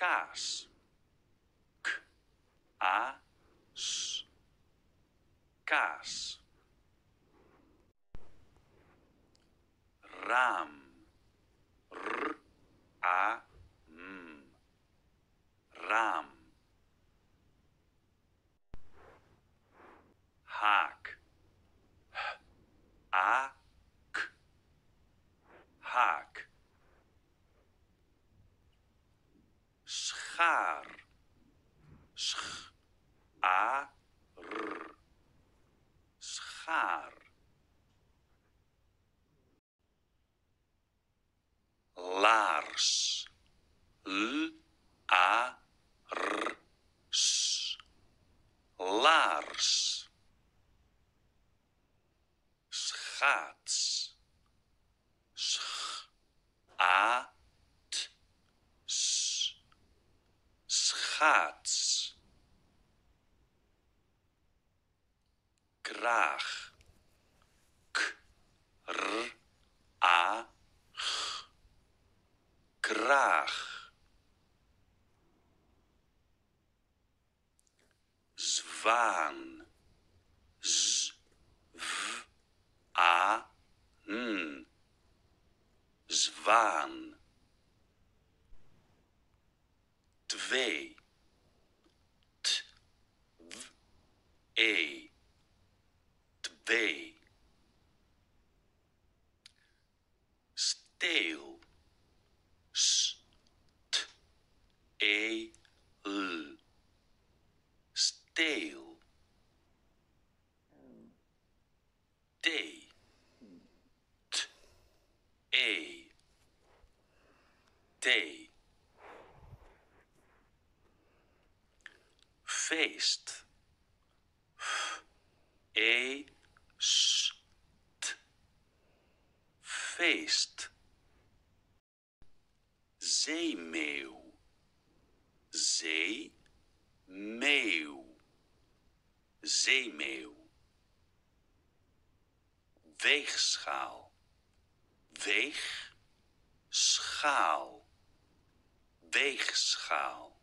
Kaas. K. A. S. Kaas. Raam. schaar. Sch, a, r. Schaar. Laars. L, a, r, s. Laars. Schaats. plaats. Kraag. K. R. A. G. Kraag. Zwaan. Z. V. A. N. Zwaan. Twee. they still st a l stale day t a day faced A. feest. Zeemeeuw. Zeemeeuw. Zeemeeuw. Weegschaal. Weeg. Schaal. Weegschaal